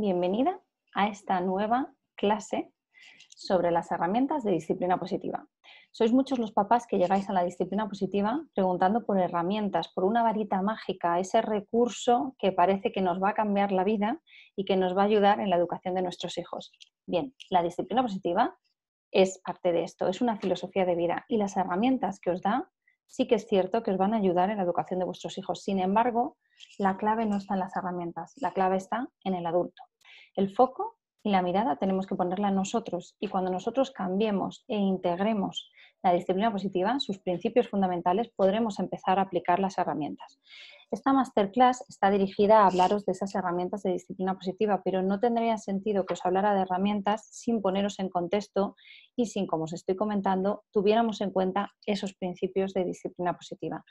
Bienvenida a esta nueva clase sobre las herramientas de disciplina positiva. Sois muchos los papás que llegáis a la disciplina positiva preguntando por herramientas, por una varita mágica, ese recurso que parece que nos va a cambiar la vida y que nos va a ayudar en la educación de nuestros hijos. Bien, la disciplina positiva es parte de esto, es una filosofía de vida y las herramientas que os da sí que es cierto que os van a ayudar en la educación de vuestros hijos. Sin embargo, la clave no está en las herramientas, la clave está en el adulto. El foco y la mirada tenemos que ponerla nosotros y cuando nosotros cambiemos e integremos la disciplina positiva, sus principios fundamentales, podremos empezar a aplicar las herramientas. Esta masterclass está dirigida a hablaros de esas herramientas de disciplina positiva, pero no tendría sentido que os hablara de herramientas sin poneros en contexto y sin, como os estoy comentando, tuviéramos en cuenta esos principios de disciplina positiva.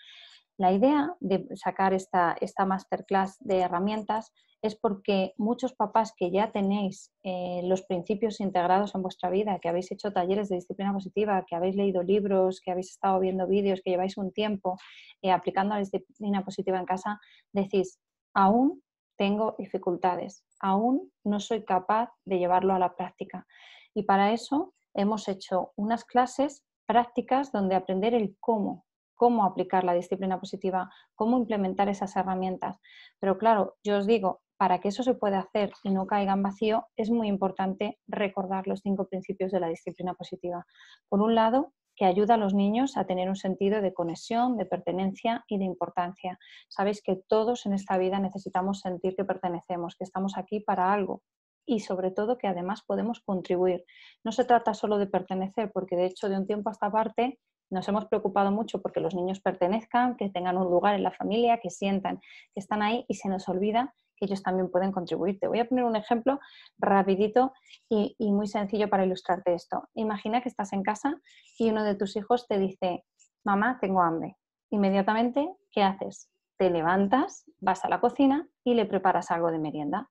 La idea de sacar esta, masterclass de herramientas es porque muchos papás que ya tenéis eh, los principios integrados en vuestra vida, que habéis hecho talleres de disciplina positiva, que habéis leído libros, que habéis estado viendo vídeos, que lleváis un tiempo eh, aplicando la disciplina positiva en casa, decís, aún tengo dificultades, aún no soy capaz de llevarlo a la práctica. Y para eso hemos hecho unas clases prácticas donde aprender el cómo, cómo aplicar la disciplina positiva, cómo implementar esas herramientas. Pero claro, yo os digo, para que eso se pueda hacer y no caiga en vacío, es muy importante recordar los cinco principios de la disciplina positiva. Por un lado, que ayuda a los niños a tener un sentido de conexión, de pertenencia y de importancia. Sabéis que todos en esta vida necesitamos sentir que pertenecemos, que estamos aquí para algo, y sobre todo que además podemos contribuir. No se trata solo de pertenecer, porque de hecho de un tiempo a esta parte nos hemos preocupado mucho porque los niños pertenezcan, que tengan un lugar en la familia, que sientan que están ahí y se nos olvida que ellos también pueden contribuir. Te voy a poner un ejemplo rapidito y, y muy sencillo para ilustrarte esto. Imagina que estás en casa y uno de tus hijos te dice, mamá, tengo hambre. Inmediatamente, ¿qué haces? Te levantas, vas a la cocina y le preparas algo de merienda.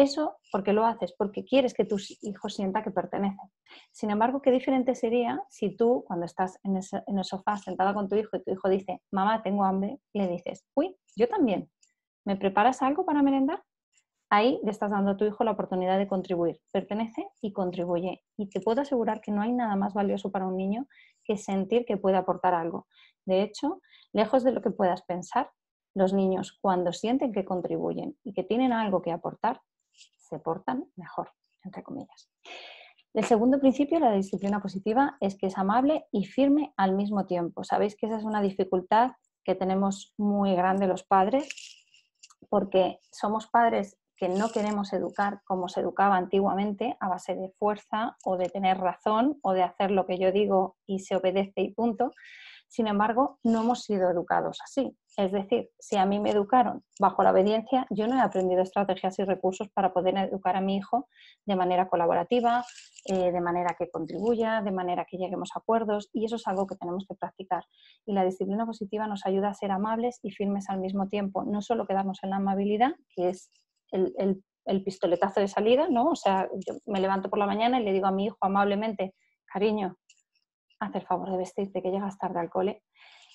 Eso porque lo haces, porque quieres que tus hijos sienta que pertenecen. Sin embargo, qué diferente sería si tú, cuando estás en, en el sofá sentada con tu hijo y tu hijo dice, mamá, tengo hambre, le dices, uy, yo también, ¿me preparas algo para merendar? Ahí le estás dando a tu hijo la oportunidad de contribuir. Pertenece y contribuye. Y te puedo asegurar que no hay nada más valioso para un niño que sentir que puede aportar algo. De hecho, lejos de lo que puedas pensar, los niños cuando sienten que contribuyen y que tienen algo que aportar, se portan mejor, entre comillas. El segundo principio de la disciplina positiva es que es amable y firme al mismo tiempo. Sabéis que esa es una dificultad que tenemos muy grande los padres, porque somos padres que no queremos educar como se educaba antiguamente, a base de fuerza o de tener razón o de hacer lo que yo digo y se obedece y punto. Sin embargo, no hemos sido educados así. Es decir, si a mí me educaron bajo la obediencia, yo no he aprendido estrategias y recursos para poder educar a mi hijo de manera colaborativa, eh, de manera que contribuya, de manera que lleguemos a acuerdos, y eso es algo que tenemos que practicar. Y la disciplina positiva nos ayuda a ser amables y firmes al mismo tiempo, no solo quedamos en la amabilidad, que es el, el pistoletazo de salida, ¿no? O sea, yo me levanto por la mañana y le digo a mi hijo amablemente, cariño, haz el favor de vestirte que llegas tarde al cole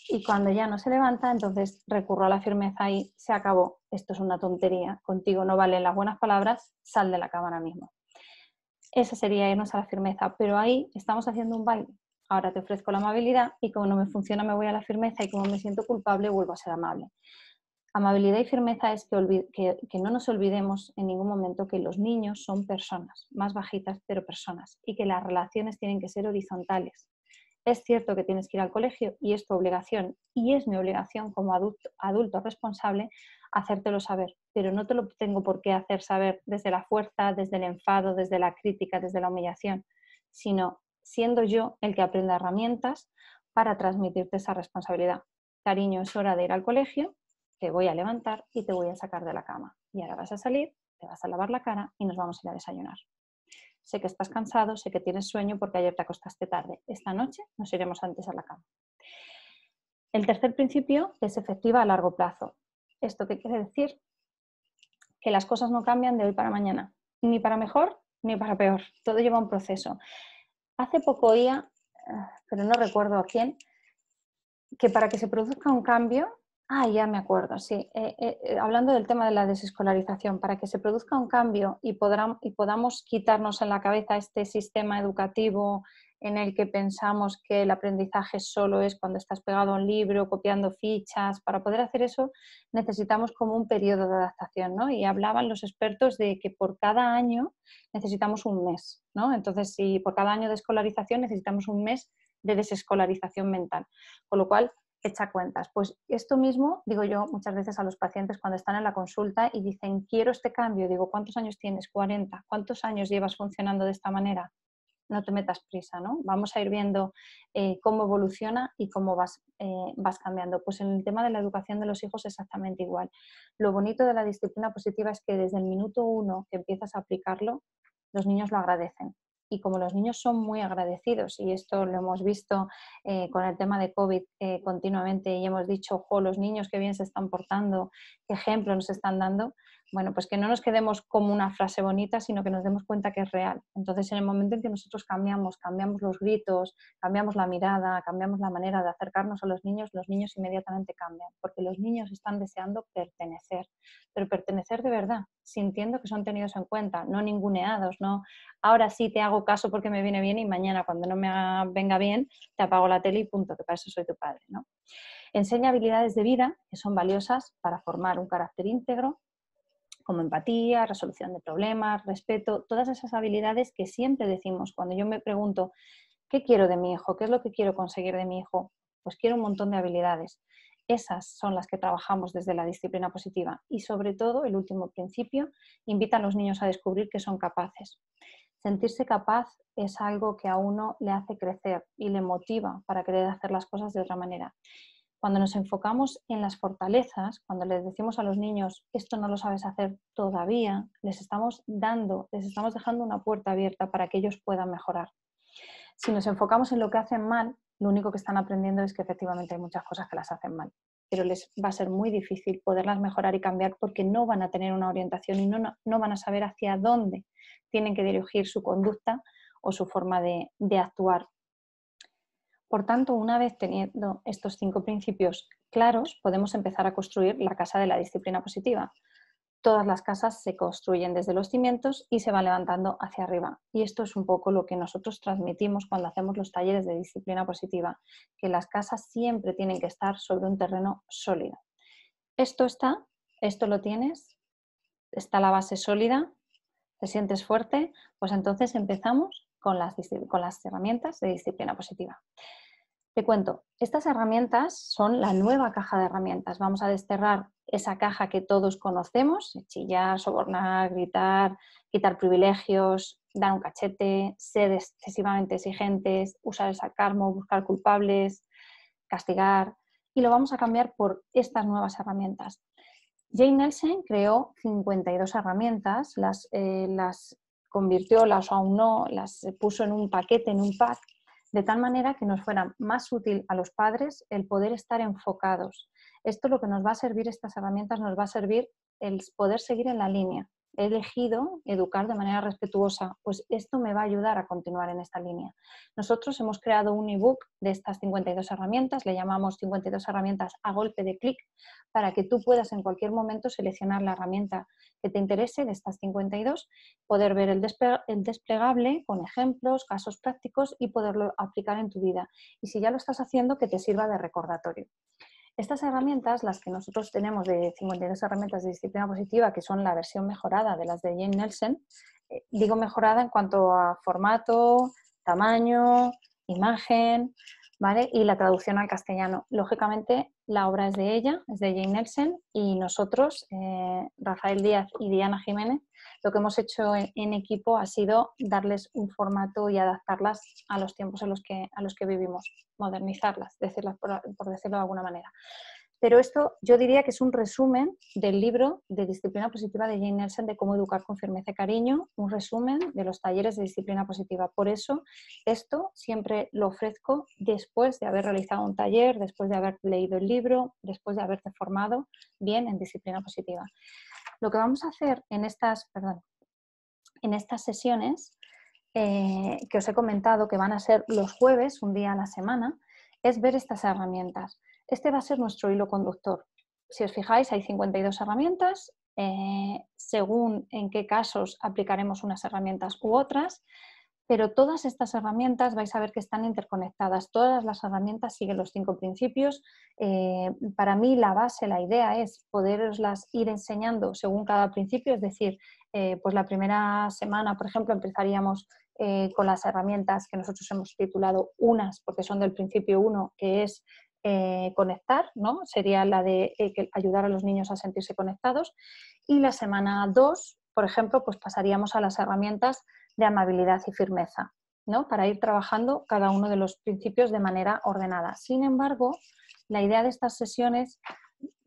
y cuando ya no se levanta, entonces recurro a la firmeza y se acabó, esto es una tontería, contigo no valen las buenas palabras, sal de la cámara mismo. Esa sería irnos a la firmeza, pero ahí estamos haciendo un baile. Ahora te ofrezco la amabilidad y como no me funciona me voy a la firmeza y como me siento culpable vuelvo a ser amable. Amabilidad y firmeza es que no nos olvidemos en ningún momento que los niños son personas, más bajitas pero personas, y que las relaciones tienen que ser horizontales, es cierto que tienes que ir al colegio y es tu obligación y es mi obligación como adulto, adulto, responsable hacértelo saber, pero no te lo tengo por qué hacer saber desde la fuerza, desde el enfado, desde la crítica, desde la humillación, sino siendo yo el que aprenda herramientas para transmitirte esa responsabilidad. Cariño, es hora de ir al colegio, te voy a levantar y te voy a sacar de la cama. Y ahora vas a salir, te vas a lavar la cara y nos vamos a ir a desayunar sé que estás cansado, sé que tienes sueño porque ayer te acostaste tarde. Esta noche nos iremos antes a la cama. El tercer principio es efectiva a largo plazo. ¿Esto qué quiere decir? Que las cosas no cambian de hoy para mañana, ni para mejor ni para peor. Todo lleva un proceso. Hace poco oía, ah, pero no recuerdo a quién, que para que se produzca un cambio Ah, ya me acuerdo, sí. Eh, eh, eh, hablando del tema de la desescolarización, para que se produzca un cambio y, y podamos quitarnos en la cabeza este sistema educativo en el que pensamos que el aprendizaje solo es cuando estás pegado a un libro, copiando fichas. Para poder hacer eso necesitamos como un periodo de adaptación, ¿no? Y hablaban los expertos de que por cada año necesitamos un mes, ¿no? Entonces, si por cada año de escolarización necesitamos un mes de desescolarización mental. Con lo cual, echa cuentas. Pues esto mismo digo yo muchas veces a los pacientes cuando están en la consulta y dicen, quiero este cambio, digo, ¿cuántos años tienes? 40. ¿Cuántos años llevas funcionando de esta manera? No te metas prisa, ¿no? Vamos a ir viendo eh, cómo evoluciona y cómo vas, eh, vas cambiando. Pues en el tema de la educación de los hijos exactamente igual. Lo bonito de la disciplina positiva es que desde el minuto uno que empiezas a aplicarlo, los niños lo agradecen y como los niños son muy agradecidos, y esto lo hemos visto eh, con el tema de COVID eh, continuamente, y hemos dicho, ojo, los niños qué bien se están portando, qué ejemplo nos están dando, bueno, pues que no nos quedemos como una frase bonita, sino que nos demos cuenta que es real. Entonces, en el momento en que nosotros cambiamos, cambiamos los gritos, cambiamos la mirada, cambiamos la manera de acercarnos a los niños, los niños inmediatamente cambian, porque los niños están deseando pertenecer, pero pertenecer de verdad, sintiendo que son tenidos en cuenta, no ninguneados, no ahora sí te hago caso porque me viene bien y mañana cuando no me venga bien te apago la tele y punto, que para eso soy tu padre, ¿no? Enseña habilidades de vida que son valiosas para formar un carácter íntegro, como empatía, resolución de problemas, respeto, todas esas habilidades que siempre decimos cuando yo me pregunto, ¿qué quiero de mi hijo? ¿Qué es lo que quiero conseguir de mi hijo? Pues quiero un montón de habilidades. Esas son las que trabajamos desde la disciplina positiva y sobre todo, el último principio, invita a los niños a descubrir que son capaces. Sentirse capaz es algo que a uno le hace crecer y le motiva para querer hacer las cosas de otra manera. Cuando nos enfocamos en las fortalezas, cuando les decimos a los niños, esto no lo sabes hacer todavía, les estamos dando, les estamos dejando una puerta abierta para que ellos puedan mejorar. Si nos enfocamos en lo que hacen mal, lo único que están aprendiendo es que efectivamente hay muchas cosas que las hacen mal, pero les va a ser muy difícil poderlas mejorar y cambiar porque no van a tener una orientación y no, no, van a saber hacia dónde tienen que dirigir su conducta o su forma de actuar por tanto, una vez teniendo estos cinco principios claros, podemos empezar a construir la casa de la disciplina positiva. Todas las casas se construyen desde los cimientos y se van levantando hacia arriba. Y esto es un poco lo que nosotros transmitimos cuando hacemos los talleres de disciplina positiva, que las casas siempre tienen que estar sobre un terreno sólido. Esto está, esto lo tienes, está la base sólida, te sientes fuerte, pues entonces empezamos con las, con las herramientas de disciplina positiva. Te cuento, estas herramientas son la nueva caja de herramientas. Vamos a desterrar esa caja que todos conocemos, chillar, sobornar, gritar, quitar privilegios, dar un cachete, ser excesivamente exigentes, usar el sarcasmo, buscar culpables, castigar, y lo vamos a cambiar por estas nuevas herramientas. Jane Nelson creó 52 herramientas, las, eh, las convirtió, las no, las puso en un paquete, en un pack, de tal manera que nos fuera más útil a los padres el poder estar enfocados. Esto lo que nos va a servir, estas herramientas nos va a servir el poder seguir en la línea, he elegido educar de manera respetuosa, pues esto me va a ayudar a continuar en esta línea. Nosotros hemos creado un ebook de estas 52 herramientas, le llamamos 52 herramientas a golpe de clic, para que tú puedas en cualquier momento seleccionar la herramienta que te interese de estas 52, poder ver el, el desplegable con ejemplos, casos prácticos y poderlo aplicar en tu vida. Y si ya lo estás haciendo, que te sirva de recordatorio. Estas herramientas, las que nosotros tenemos de 52 herramientas de disciplina positiva, que son la versión mejorada de las de Jane Nelson, eh, digo mejorada en cuanto a formato, tamaño, imagen, y la traducción al castellano. Lógicamente, la obra es de ella, es de Jane Nelson, y nosotros, eh, Rafael Díaz y Diana Jiménez, lo que hemos hecho en, equipo ha sido darles un formato y adaptarlas a los tiempos en los que, a los que vivimos, modernizarlas, decirlas por decirlo de alguna manera. Pero esto yo diría que es un resumen del libro de disciplina positiva de Jane Nelson, de cómo educar con firmeza y cariño, un resumen de los talleres de disciplina positiva. Por eso, esto siempre lo ofrezco después de haber realizado un taller, después de haber leído el libro, después de haberte formado bien en disciplina positiva. Lo que vamos a hacer en estas, en estas sesiones eh, que os he comentado, que van a ser los jueves, un día a la semana, es ver estas herramientas. Este va a ser nuestro hilo conductor. Si os fijáis, hay 52 herramientas. Eh, según en qué casos aplicaremos unas herramientas u otras, pero todas estas herramientas vais a ver que están interconectadas. Todas las herramientas siguen los cinco principios. Eh, para mí la base, la idea es poderoslas ir enseñando según cada principio, es decir, eh, pues la primera semana, por ejemplo, empezaríamos con las herramientas que nosotros hemos titulado unas, porque son del principio uno, que es eh, conectar, ¿no? Sería la de eh, ayudar a los niños a sentirse conectados. Y la semana 2, por ejemplo, pues pasaríamos a las herramientas de amabilidad y firmeza, ¿no? Para ir trabajando cada uno de los principios de manera ordenada. Sin embargo, la idea de estas sesiones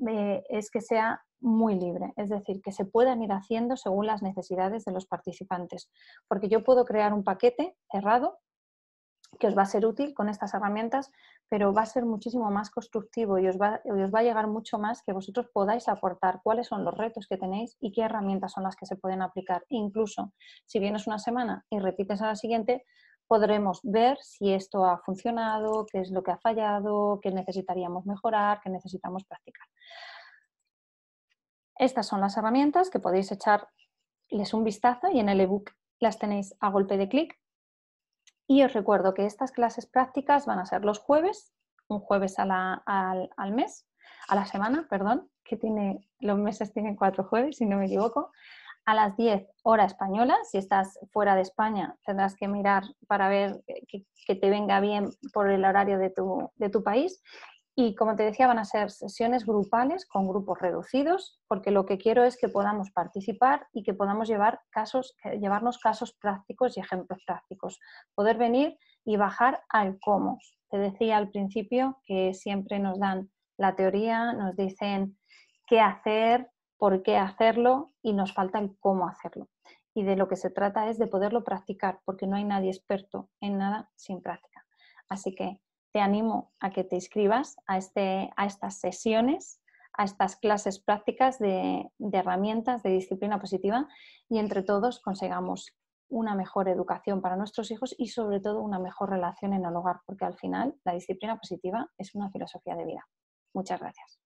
eh, es que sea muy libre, es decir, que se puedan ir haciendo según las necesidades de los participantes, porque yo puedo crear un paquete cerrado que os va a ser útil con estas herramientas, pero va a ser muchísimo más constructivo y os va, os va a llegar mucho más que vosotros podáis aportar cuáles son los retos que tenéis y qué herramientas son las que se pueden aplicar. incluso si vienes una semana y repites a la siguiente, podremos ver si esto ha funcionado, qué es lo que ha fallado, qué necesitaríamos mejorar, qué necesitamos practicar. Estas son las herramientas que podéis echarles un vistazo y en el ebook las tenéis a golpe de clic y os recuerdo que estas clases prácticas van a ser los jueves, un jueves a al, mes, a la semana, perdón, que los meses tienen cuatro jueves, si no me equivoco, a las 10 horas española. Si estás fuera de España, tendrás que mirar para ver eh, que, te venga bien por el horario de tu, de tu país. Y como te decía, van a ser sesiones grupales con grupos reducidos, porque lo que quiero es que podamos participar y que podamos llevar casos, llevarnos casos prácticos y ejemplos prácticos. Poder venir y bajar al cómo. Te decía al principio que siempre nos dan la teoría, nos dicen qué hacer, por qué hacerlo y nos falta el cómo hacerlo. Y de lo que se trata es de poderlo practicar, porque no hay nadie experto en nada sin práctica. Así que te animo a que te inscribas a, este, a estas sesiones, a estas clases prácticas de, de herramientas de disciplina positiva y entre todos consigamos una mejor educación para nuestros hijos y sobre todo una mejor relación en el hogar, porque al final la disciplina positiva es una filosofía de vida. Muchas gracias.